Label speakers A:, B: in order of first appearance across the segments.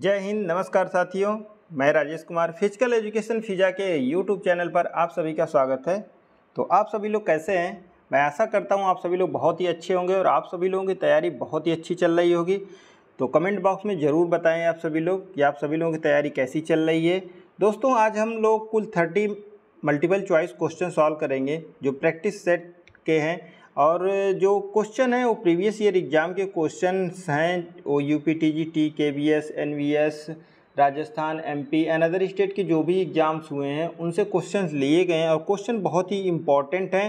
A: जय हिंद नमस्कार साथियों मैं राजेश कुमार फिजिकल एजुकेशन फिजा के यूट्यूब चैनल पर आप सभी का स्वागत है तो आप सभी लोग कैसे हैं मैं ऐसा करता हूं आप सभी लोग बहुत ही अच्छे होंगे और आप सभी लोगों की तैयारी बहुत ही अच्छी चल रही होगी तो कमेंट बॉक्स में ज़रूर बताएं आप सभी लोग कि आप सभी लोगों की तैयारी कैसी चल रही है दोस्तों आज हम लोग कुल thirty multiple choice question solve करेंगे जो प्रैक्टिस सेट के हैं और जो क्वेश्चन हैं वो प्रीवियस ईयर एग्ज़ाम के क्वेश्चन हैं वो U P T G T K V S N V S Rajasthan M P and other state के जो भी एग्ज़ाम्स हुए हैं उनसे क्वेश्चन लिए गए हैं और क्वेश्चन बहुत ही इम्पॉर्टेंट हैं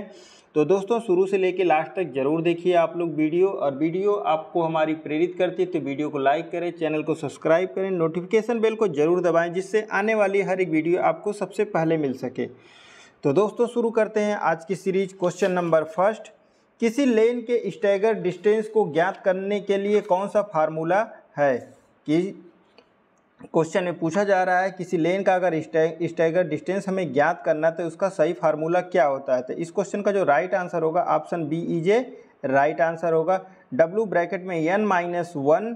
A: तो दोस्तों शुरू से लेकर लास्ट तक जरूर देखिए आप लोग वीडियो और वीडियो आपको हमारी प्रेरित करती है तो वीडियो को लाइक करें चैनल को सब्सक्राइब करें नोटिफिकेशन बेल को ज़रूर दबाएं जिससे आने वाली हर एक वीडियो आपको सबसे पहले मिल सके तो दोस्तों शुरू करते हैं आज की सीरीज क्वेश्चन नंबर फर्स्ट किसी लेन के स्टैगर डिस्टेंस को ज्ञात करने के लिए कौन सा फार्मूला है कि क्वेश्चन में पूछा जा रहा है किसी लेन का अगर स्टैगर डिस्टेंस हमें ज्ञात करना है तो उसका सही फार्मूला क्या होता है तो इस क्वेश्चन का जो राइट आंसर होगा option B is right answer होगा डब्ल्यू ब्रैकेट में N minus one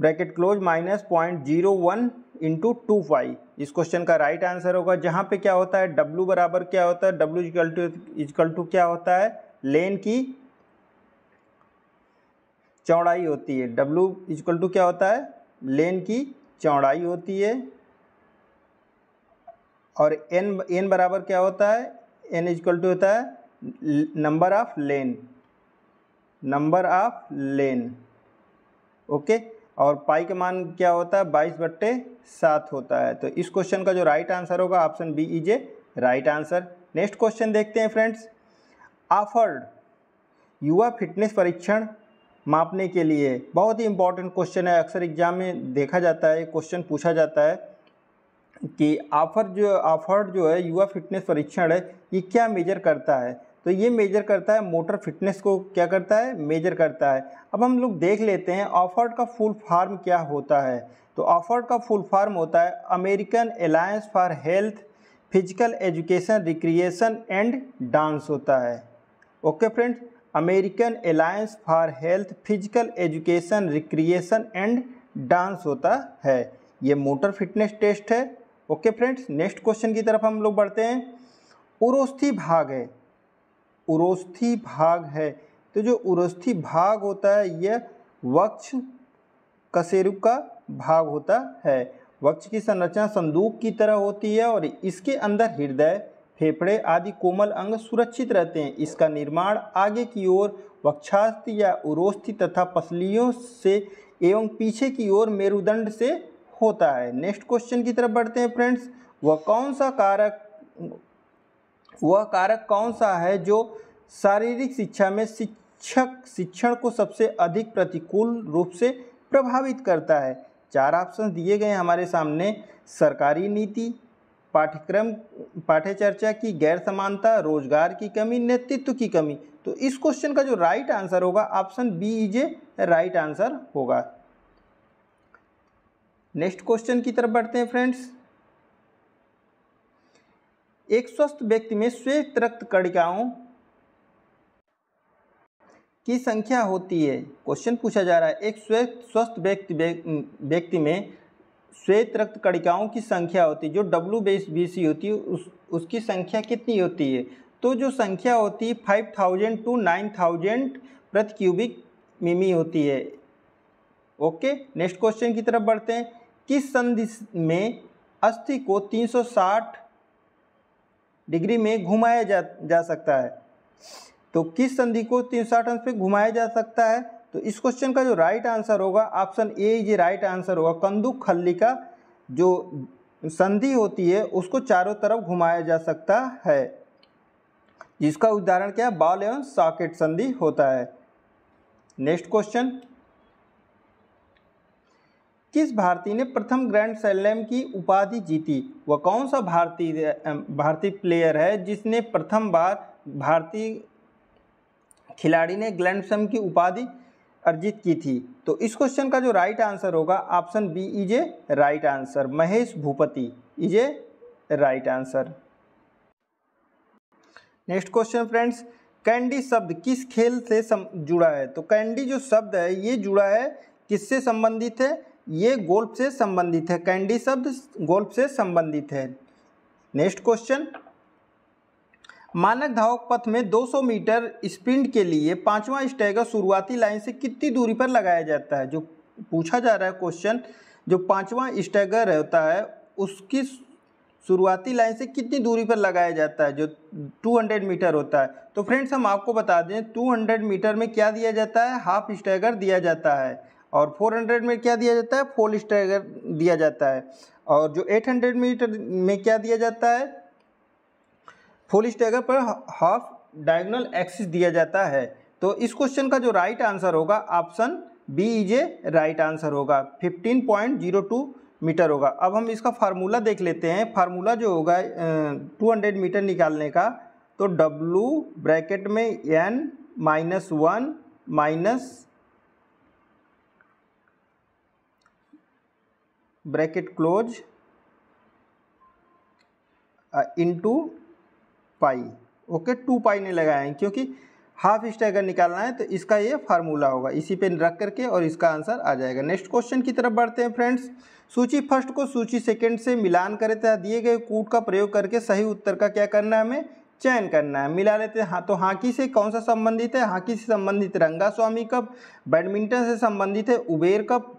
A: bracket close minus point zero one into two five इस क्वेश्चन का राइट आंसर होगा जहाँ पे क्या होता है डब्लू बराबर क्या होता है W equal to equal to क्या होता है लेन की चौड़ाई होती है डब्लू इजक्ल टू क्या होता है लेन की चौड़ाई होती है और एन एन बराबर क्या होता है एन इजक्ल टू होता है number of lane number of lane okay और पाई का मान क्या होता है बाईस बट्टे सात होता है तो इस क्वेश्चन का जो राइट आंसर होगा option B is a right answer next question देखते हैं फ्रेंड्स ऑफर्ड युवा फिटनेस परीक्षण मापने के लिए बहुत ही इंपॉर्टेंट क्वेश्चन है अक्सर एग्जाम में देखा जाता है क्वेश्चन पूछा जाता है कि आफर जो ऑफर्ड जो है युवा फिटनेस परीक्षण है ये क्या मेजर करता है तो ये मेजर करता है मोटर फिटनेस को क्या करता है मेजर करता है अब हम लोग देख लेते हैं ऑफर्ड का फुल फार्म क्या होता है तो ऑफर्ड का फुल फार्म होता है American alliance for health physical education recreation and dance होता है okay friends American alliance for health physical education recreation and dance होता है ये मोटर फिटनेस टेस्ट है ओके फ्रेंड्स नेक्स्ट क्वेश्चन की तरफ हम लोग बढ़ते हैं उरोस्थी भाग है उरोस्थी भाग है तो जो उरोस्थी भाग होता है यह वक्ष कसेरुक का भाग होता है वक्ष की संरचना संदूक की तरह होती है और इसके अंदर हृदय फेफड़े आदि कोमल अंग सुरक्षित रहते हैं इसका निर्माण आगे की ओर वक्षास्थ या उरोस्थि तथा पसलियों से एवं पीछे की ओर मेरुदंड से होता है नेक्स्ट क्वेश्चन की तरफ बढ़ते हैं फ्रेंड्स वह कौन सा कारक वह कारक कौन सा है जो शारीरिक शिक्षा में शिक्षक शिक्षण को सबसे अधिक प्रतिकूल रूप से प्रभावित करता है चार ऑप्शन दिए गए हमारे सामने सरकारी नीति पाठ्यक्रम पाठ्यचर्चा की गैर समानता रोजगार की कमी नेतृत्व की कमी तो इस क्वेश्चन का जो राइट आंसर होगा option B is a right answer होगा नेक्स्ट क्वेश्चन की तरफ बढ़ते हैं फ्रेंड्स एक स्वस्थ व्यक्ति में श्वेत रक्त कणिकाओं की संख्या होती है क्वेश्चन पूछा जा रहा है एक स्वस्थ व्यक्ति व्यक्ति में श्वेत रक्त कणिकाओं की संख्या होती है जो डब्ल्यू बेस बी सी होती है उस उसकी संख्या कितनी होती है तो जो संख्या होती है five thousand to nine thousand प्रति क्यूबिक मिमी होती है ओके नेक्स्ट क्वेश्चन की तरफ बढ़ते हैं किस संधि में अस्थि को 360 डिग्री में घुमाया जा जा सकता है तो किस संधि को तीन सौ साठ अंश पर घुमाया जा सकता है तो इस क्वेश्चन का जो राइट आंसर होगा ऑप्शन ए ये राइट आंसर होगा कंदुक खल्ली का जो संधि होती है उसको चारों तरफ घुमाया जा सकता है जिसका उदाहरण क्या है बॉल एवं सॉकेट संधि होता है नेक्स्ट क्वेश्चन किस भारतीय ने प्रथम ग्रैंड स्लैम की उपाधि जीती वह कौन सा भारतीय भारतीय प्लेयर है जिसने प्रथम बार भारतीय खिलाड़ी ने ग्रैंड स्लैम की उपाधि अर्जित की थी तो इस क्वेश्चन का जो राइट आंसर होगा option B is a right answer Mahesh Bhupathi is a right answer next question friends candy शब्द किस खेल से जुड़ा है तो कैंडी जो शब्द है ये जुड़ा है किससे संबंधित है ये गोल्फ से संबंधित है कैंडी शब्द गोल्फ से संबंधित है नेक्स्ट क्वेश्चन मानक धावक पथ में 200 मीटर स्प्रिंट के लिए पांचवा स्टैगर शुरुआती लाइन से कितनी दूरी पर लगाया जाता है जो पूछा जा रहा है क्वेश्चन जो पांचवा स्टैगर होता है उसकी शुरुआती लाइन से कितनी दूरी पर लगाया जाता है जो 200 मीटर होता है तो फ्रेंड्स हम आपको बता दें 200 मीटर में क्या दिया जाता है हाफ स्टैगर दिया जाता है और 400 में क्या दिया जाता है फोल स्टैगर दिया जाता है और जो 800 मीटर में क्या दिया जाता है फुल स्टैगर पर हाफ डायगोनल एक्सिस दिया जाता है तो इस क्वेश्चन का जो राइट आंसर होगा option B is a right answer होगा 15.02 मीटर होगा अब हम इसका फार्मूला देख लेते हैं फार्मूला जो होगा टू हंड्रेड मीटर निकालने का तो डब्लू ब्रैकेट में N minus one minus bracket close into pi okay two pi नहीं लगाए क्योंकि हाफ स्टाई अगर निकालना है तो इसका ये फार्मूला होगा इसी पे रख करके और इसका आंसर आ जाएगा नेक्स्ट क्वेश्चन की तरफ बढ़ते हैं फ्रेंड्स सूची फर्स्ट को सूची सेकंड से मिलान करें तथा दिए गए कूट का प्रयोग करके सही उत्तर का क्या करना है हमें चयन करना है मिला लेते हैं हाँ तो हॉकी से कौन सा संबंधित है हॉकी से संबंधित रंगा स्वामी कप बैडमिंटन से संबंधित है उबेर कप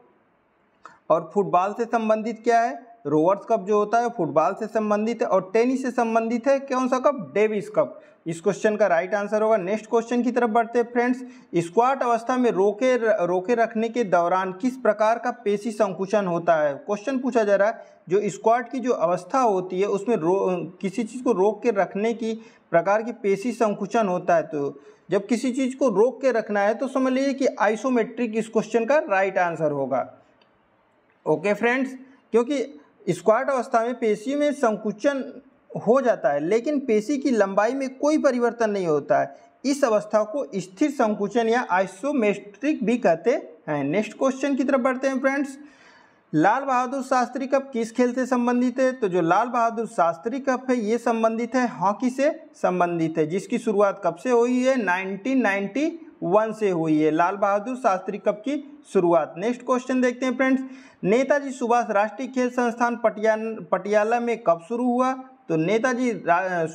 A: और फुटबॉल से संबंधित क्या है रोवर्स कप जो होता है फुटबॉल से संबंधित है और टेनिस से संबंधित है कौन सा कप डेविस कप इस क्वेश्चन का राइट आंसर होगा नेक्स्ट क्वेश्चन की तरफ बढ़ते हैं फ्रेंड्स स्क्वाट अवस्था में रोके रोके रखने के दौरान किस प्रकार का पेशी संकुचन होता है क्वेश्चन पूछा जा रहा है जो स्क्वाट की जो अवस्था होती है उसमें रो किसी चीज़ को रोक के रखने की प्रकार की पेशी संकुचन होता है तो जब किसी चीज़ को रोक के रखना है तो समझ लीजिए कि आइसोमेट्रिक इस क्वेश्चन का राइट आंसर होगा ओके फ्रेंड्स क्योंकि स्क्वाट अवस्था में पेशी में संकुचन हो जाता है लेकिन पेशी की लंबाई में कोई परिवर्तन नहीं होता है इस अवस्था को स्थिर संकुचन या आइसोमेस्ट्रिक भी कहते हैं नेक्स्ट क्वेश्चन की तरफ बढ़ते हैं फ्रेंड्स लाल बहादुर शास्त्री कप किस खेल से संबंधित है तो जो लाल बहादुर शास्त्री कप है ये संबंधित है हॉकी से संबंधित है जिसकी शुरुआत कब से हुई है 1990 वन से हुई है लाल बहादुर शास्त्री कप की शुरुआत नेक्स्ट क्वेश्चन देखते हैं फ्रेंड्स नेताजी सुभाष राष्ट्रीय खेल संस्थान पटिया पटियाला में कब शुरू हुआ तो नेताजी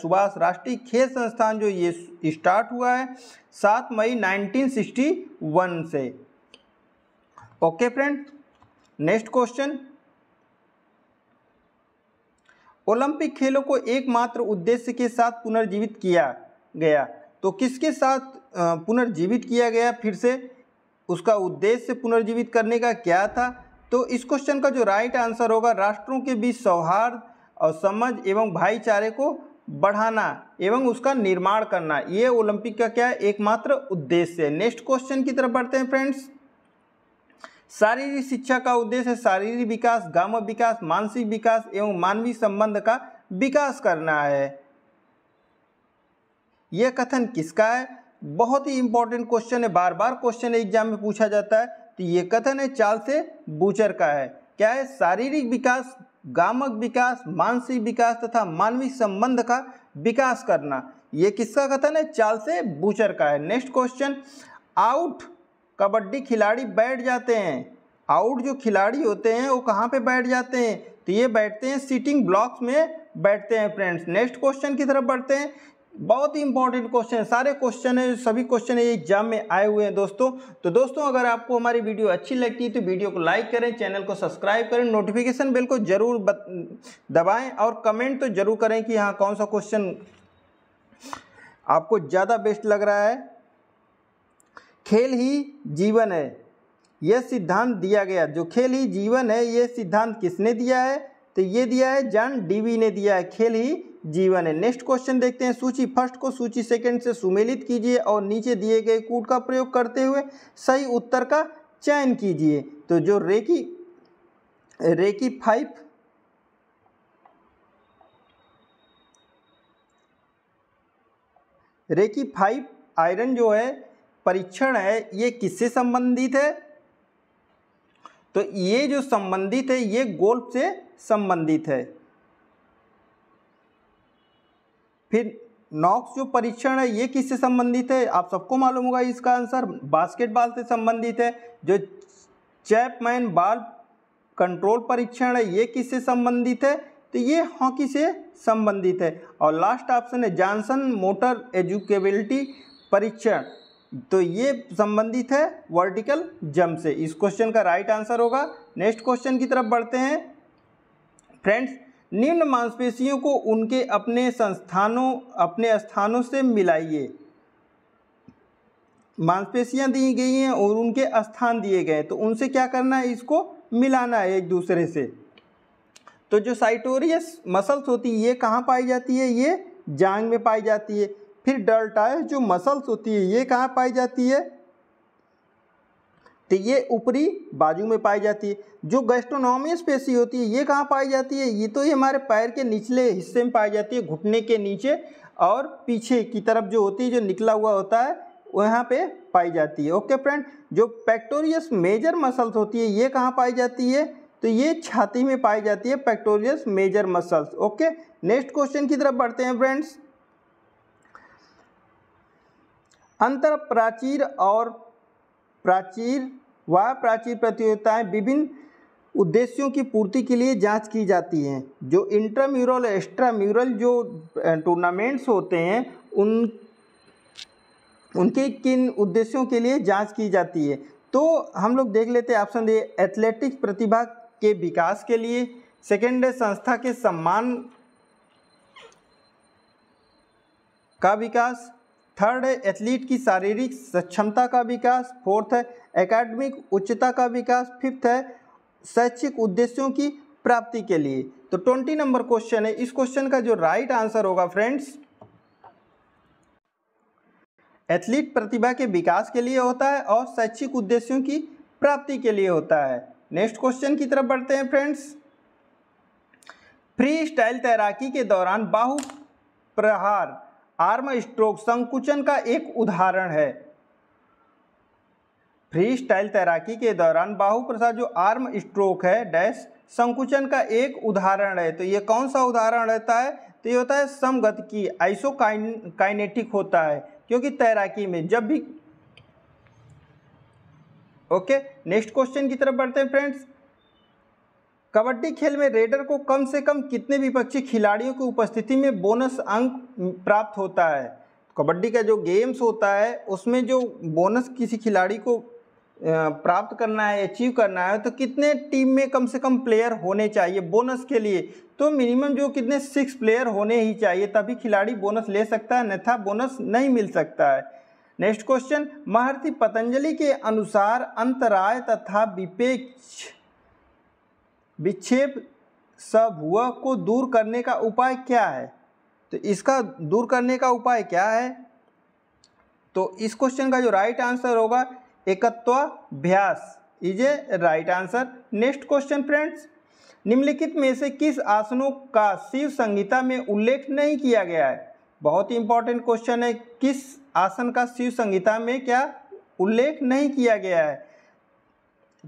A: सुभाष राष्ट्रीय खेल संस्थान जो ये स्टार्ट हुआ है सात मई 1961 से okay friend next question Olympic खेलों को एकमात्र उद्देश्य के साथ पुनर्जीवित किया गया तो किसके साथ पुनर्जीवित किया गया फिर से उसका उद्देश्य पुनर्जीवित करने का क्या था तो इस क्वेश्चन का जो राइट आंसर होगा राष्ट्रों के बीच सौहार्द और समझ एवं भाईचारे को बढ़ाना एवं उसका निर्माण करना ये ओलंपिक का क्या एकमात्र उद्देश्य है नेक्स्ट क्वेश्चन की तरफ बढ़ते हैं फ्रेंड्स शारीरिक शिक्षा का उद्देश्य शारीरिक विकास गाम विकास मानसिक विकास एवं मानवीय संबंध का विकास करना है यह कथन किसका है बहुत ही इंपॉर्टेंट क्वेश्चन है बार बार क्वेश्चन एग्जाम में पूछा जाता है तो ये कथन है चाल से बूचर का है क्या है शारीरिक विकास गामक विकास मानसिक विकास तथा मानविक संबंध का विकास करना ये किसका कथन है चाल से बूचर का है नेक्स्ट क्वेश्चन आउट कबड्डी खिलाड़ी बैठ जाते हैं आउट जो खिलाड़ी होते हैं वो कहाँ पे बैठ जाते हैं तो ये बैठते हैं सीटिंग ब्लॉक्स में बैठते हैं फ्रेंड्स नेक्स्ट क्वेश्चन की तरफ बढ़ते हैं बहुत ही इंपॉर्टेंट क्वेश्चन है सारे क्वेश्चन है सभी क्वेश्चन है एग्जाम में आए हुए हैं दोस्तों तो दोस्तों अगर आपको हमारी वीडियो अच्छी लगती है तो वीडियो को लाइक करें चैनल को सब्सक्राइब करें नोटिफिकेशन बिल को जरूर दबाएं और कमेंट तो जरूर करें कि हाँ कौन सा क्वेश्चन आपको ज़्यादा बेस्ट लग रहा है खेल ही जीवन है यह सिद्धांत दिया गया जो खेल ही जीवन है यह सिद्धांत किसने दिया है तो ये दिया है जॉन डीवी ने दिया है खेल ही जीवन है नेक्स्ट क्वेश्चन देखते हैं सूची फर्स्ट को सूची सेकंड से सुमेलित कीजिए और नीचे दिए गए कूट का प्रयोग करते हुए सही उत्तर का चयन कीजिए तो जो रेकी रेकी फाइव रेकी फाइव आयरन जो है परीक्षण है ये किससे संबंधित है तो ये जो संबंधित है ये गोल्फ से संबंधित है फिर नॉक्स जो परीक्षण है ये किससे संबंधित है आप सबको मालूम होगा इसका आंसर बास्केटबॉल से संबंधित है जो चैपमैन बाल कंट्रोल परीक्षण है ये किससे संबंधित है तो ये हॉकी से संबंधित है और लास्ट ऑप्शन है जॉनसन मोटर एजुकेबिलिटी परीक्षण तो ये संबंधित है वर्टिकल जंप से इस क्वेश्चन का राइट आंसर होगा नेक्स्ट क्वेश्चन की तरफ बढ़ते हैं फ्रेंड्स निम्न मांसपेशियों को उनके अपने संस्थानों अपने स्थानों से मिलाइए मांसपेशियां दी गई हैं और उनके स्थान दिए गए तो उनसे क्या करना है इसको मिलाना है एक दूसरे से तो जो साइटोरियस मसल्स होती है ये कहाँ पाई जाती है ये जांग में पाई जाती है फिर डल्टा जो मसल्स होती है ये कहाँ पाई जाती है तो ये ऊपरी बाजू में पाई जाती है जो गैस्ट्रोनॉमी पेशी होती है ये कहाँ पाई जाती है ये तो ये हमारे पैर के निचले हिस्से में पाई जाती है घुटने के नीचे और पीछे की तरफ जो होती है जो निकला हुआ होता है वहाँ पे पाई जाती है ओके फ्रेंड जो पैक्टोरियस मेजर मसल्स होती है ये कहाँ पाई जाती है तो ये छाती में पाई जाती है pectoralis major muscles okay next question की तरफ बढ़ते हैं फ्रेंड्स अंतर प्राचीर और प्राचीर व प्राचीर प्रतियोगिताएं विभिन्न उद्देश्यों की पूर्ति के लिए जांच की जाती हैं जो इंट्राम्यूरल एक्स्ट्राम्यूरल जो टूर्नामेंट्स होते हैं उन उनके किन उद्देश्यों के लिए जांच की जाती है तो हम लोग देख लेते हैं ऑप्शन दे एथलेटिक्स प्रतिभा के विकास के लिए सेकेंड संस्था के सम्मान का विकास थर्ड है एथलीट की शारीरिक सक्षमता का विकास फोर्थ है एकेडमिक उच्चता का विकास फिफ्थ है शैक्षिक उद्देश्यों की प्राप्ति के लिए तो ट्वेंटी नंबर क्वेश्चन है इस क्वेश्चन का जो राइट आंसर होगा फ्रेंड्स एथलीट प्रतिभा के विकास के लिए होता है और शैक्षिक उद्देश्यों की प्राप्ति के लिए होता है नेक्स्ट क्वेश्चन की तरफ बढ़ते हैं फ्रेंड्स फ्री स्टाइल तैराकी के दौरान बाहु प्रहार आर्म स्ट्रोक संकुचन का एक उदाहरण है फ्री स्टाइल तैराकी के दौरान बाहु प्रसाद जो आर्म स्ट्रोक है डैश संकुचन का एक उदाहरण है तो ये कौन सा उदाहरण रहता है तो ये होता है समगत की आइसो काइनेटिक होता है क्योंकि तैराकी में जब भी ओके नेक्स्ट क्वेश्चन की तरफ बढ़ते हैं फ्रेंड्स कबड्डी खेल में रेडर को कम से कम कितने विपक्षी खिलाड़ियों की उपस्थिति में बोनस अंक प्राप्त होता है कबड्डी का जो गेम्स होता है उसमें जो बोनस किसी खिलाड़ी को प्राप्त करना है अचीव करना है तो कितने टीम में कम से कम प्लेयर होने चाहिए बोनस के लिए तो मिनिमम जो कितने सिक्स प्लेयर होने ही चाहिए तभी खिलाड़ी बोनस ले सकता है अन्यथा बोनस नहीं मिल सकता है नेक्स्ट क्वेश्चन महर्षि पतंजलि के अनुसार अंतराय तथा विपेक्ष विक्षेप सभुआ को दूर करने का उपाय क्या है तो इसका दूर करने का उपाय क्या है तो इस क्वेश्चन का जो राइट आंसर होगा एकत्वाभ्यास is a right answer next question friends निम्नलिखित में से किस आसनों का शिव संहिता में उल्लेख नहीं किया गया है बहुत ही इंपॉर्टेंट क्वेश्चन है किस आसन का शिव संहिता में क्या उल्लेख नहीं किया गया है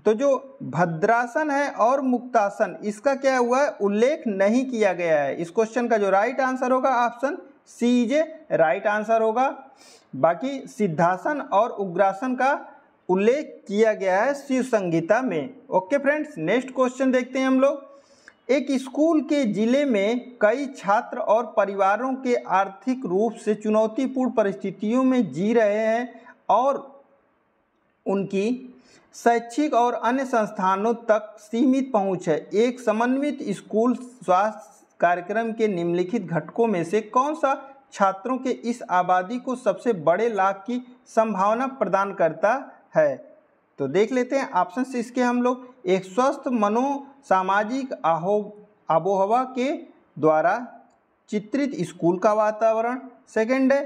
A: तो जो भद्रासन है और मुक्तासन इसका क्या हुआ है उल्लेख नहीं किया गया है इस क्वेश्चन का जो राइट आंसर होगा option C is right answer होगा बाकी सिद्धासन और उग्रासन का उल्लेख किया गया है शिव संगीता में ओके फ्रेंड्स नेक्स्ट क्वेश्चन देखते हैं हम लोग एक स्कूल के जिले में कई छात्र और परिवारों के आर्थिक रूप से चुनौतीपूर्ण परिस्थितियों में जी रहे हैं और उनकी शैक्षिक और अन्य संस्थानों तक सीमित पहुंच है एक समन्वित स्कूल स्वास्थ्य कार्यक्रम के निम्नलिखित घटकों में से कौन सा छात्रों के इस आबादी को सबसे बड़े लाभ की संभावना प्रदान करता है तो देख लेते हैं ऑप्शन से इसके हम लोग एक स्वस्थ मनो सामाजिक आहो आबोहवा के द्वारा चित्रित स्कूल का वातावरण सेकंड है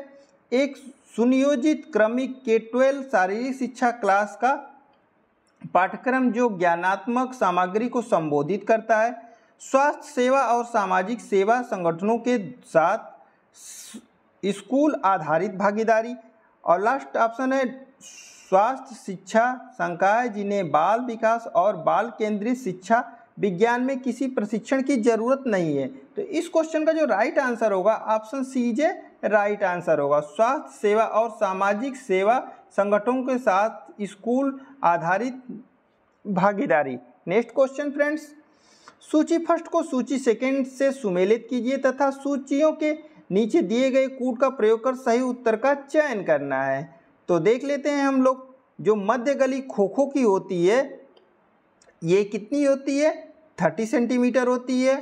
A: एक सुनियोजित क्रमिक के ट्वेल्व शारीरिक शिक्षा क्लास का पाठ्यक्रम जो ज्ञानात्मक सामग्री को संबोधित करता है स्वास्थ्य सेवा और सामाजिक सेवा संगठनों के साथ स्कूल आधारित भागीदारी और लास्ट ऑप्शन है स्वास्थ्य शिक्षा संकाय जिन्हें बाल विकास और बाल केंद्रित शिक्षा विज्ञान में किसी प्रशिक्षण की जरूरत नहीं है तो इस क्वेश्चन का जो राइट आंसर होगा option C is right answer होगा स्वास्थ्य सेवा और सामाजिक सेवा संगठनों के साथ स्कूल आधारित भागीदारी नेक्स्ट क्वेश्चन फ्रेंड्स सूची फर्स्ट को सूची सेकंड से सुमेलित कीजिए तथा सूचियों के नीचे दिए गए कूट का प्रयोग कर सही उत्तर का चयन करना है तो देख लेते हैं हम लोग जो मध्य गली खो खो की होती है ये कितनी होती है थर्टी सेंटीमीटर होती है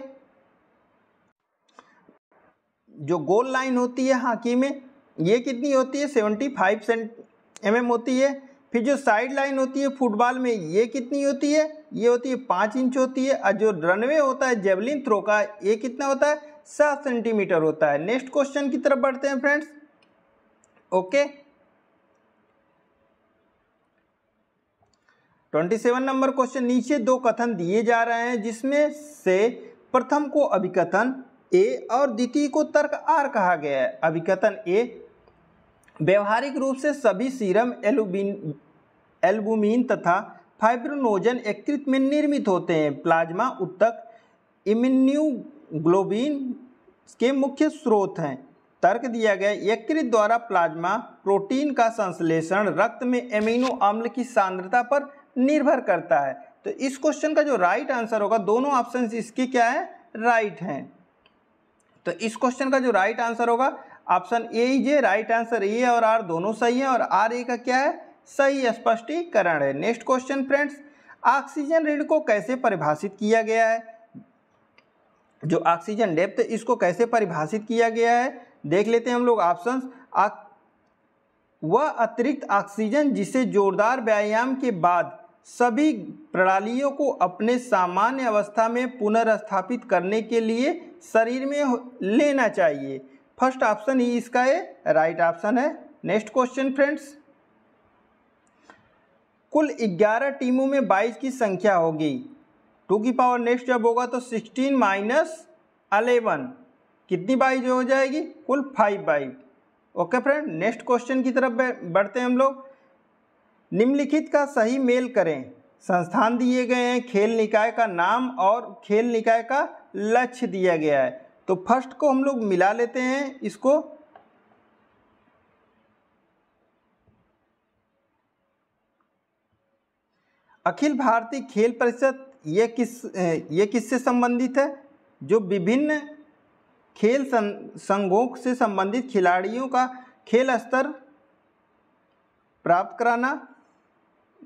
A: जो गोल लाइन होती है हाकी में ये कितनी होती है सेवेंटी फाइव सेंट एम होती है फिर जो साइड लाइन होती है फुटबॉल में ये कितनी होती है ये होती है पाँच इंच होती है और जो रनवे होता है जेवलिन थ्रो का ये कितना होता है सात सेंटीमीटर होता है नेक्स्ट क्वेश्चन की तरफ बढ़ते हैं friends okay twenty seven number question नीचे दो कथन दिए जा रहे हैं जिसमें से प्रथम को अभिकथन ए और द्वितीय को तर्क आर कहा गया है अभिकथन ए व्यवहारिक रूप से सभी सीरम एलुबिन एल्बुमिन तथा फाइब्रोनोजन एकत्रित में निर्मित होते हैं प्लाज्मा उत्तक इम्यूग्लोबिन के मुख्य स्रोत हैं तर्क दिया गया यकृत द्वारा प्लाज्मा प्रोटीन का संश्लेषण रक्त में एमिनो अम्ल की सांद्रता पर निर्भर करता है तो इस क्वेश्चन का जो राइट आंसर होगा दोनों ऑप्शन इसके क्या है राइट हैं तो इस क्वेश्चन का जो राइट आंसर होगा option A is right answer A और आर दोनों सही है और आर ए का क्या है सही स्पष्टीकरण है नेक्स्ट क्वेश्चन फ्रेंड्स ऑक्सीजन ऋण को कैसे परिभाषित किया गया है जो ऑक्सीजन डेप्थ इसको कैसे परिभाषित किया गया है देख लेते हैं हम लोग ऑप्शन वह अतिरिक्त ऑक्सीजन जिसे जोरदार व्यायाम के बाद सभी प्रणालियों को अपने सामान्य अवस्था में पुनर्स्थापित करने के लिए शरीर में लेना चाहिए फर्स्ट ऑप्शन ही इसका है राइट ऑप्शन है नेक्स्ट क्वेश्चन फ्रेंड्स कुल 11 टीमों में 22 की संख्या होगी टू की पावर नेक्स्ट जब होगा तो 16 माइनस अलेवन कितनी बाइज हो जाएगी कुल five bye okay friend next question की तरफ बढ़ते हैं हम लोग निम्नलिखित का सही मेल करें संस्थान दिए गए हैं खेल निकाय का नाम और खेल निकाय का लक्ष्य दिया गया है तो फर्स्ट को हम लोग मिला लेते हैं इसको अखिल भारतीय खेल परिषद ये किस ये किससे संबंधित है जो विभिन्न खेल संघों से संबंधित खिलाड़ियों का खेल स्तर प्राप्त कराना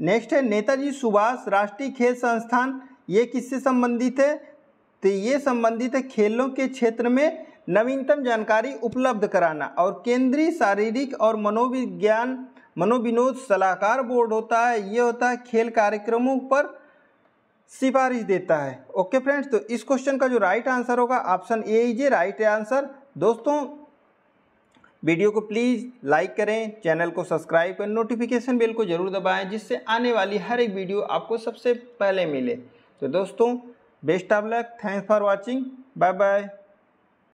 A: नेक्स्ट है नेताजी सुभाष राष्ट्रीय खेल संस्थान ये किससे संबंधित है तो ये संबंधित है खेलों के क्षेत्र में नवीनतम जानकारी उपलब्ध कराना और केंद्रीय शारीरिक और मनोविज्ञान मनोविनोद सलाहकार बोर्ड होता है ये होता है खेल कार्यक्रमों पर सिफारिश देता है ओके फ्रेंड्स तो इस क्वेश्चन का जो राइट आंसर होगा option A is a right answer दोस्तों वीडियो को प्लीज़ लाइक करें चैनल को सब्सक्राइब करें नोटिफिकेशन बेल को ज़रूर दबाएं जिससे आने वाली हर एक वीडियो आपको सबसे पहले मिले तो दोस्तों best of luck thanks for watching bye bye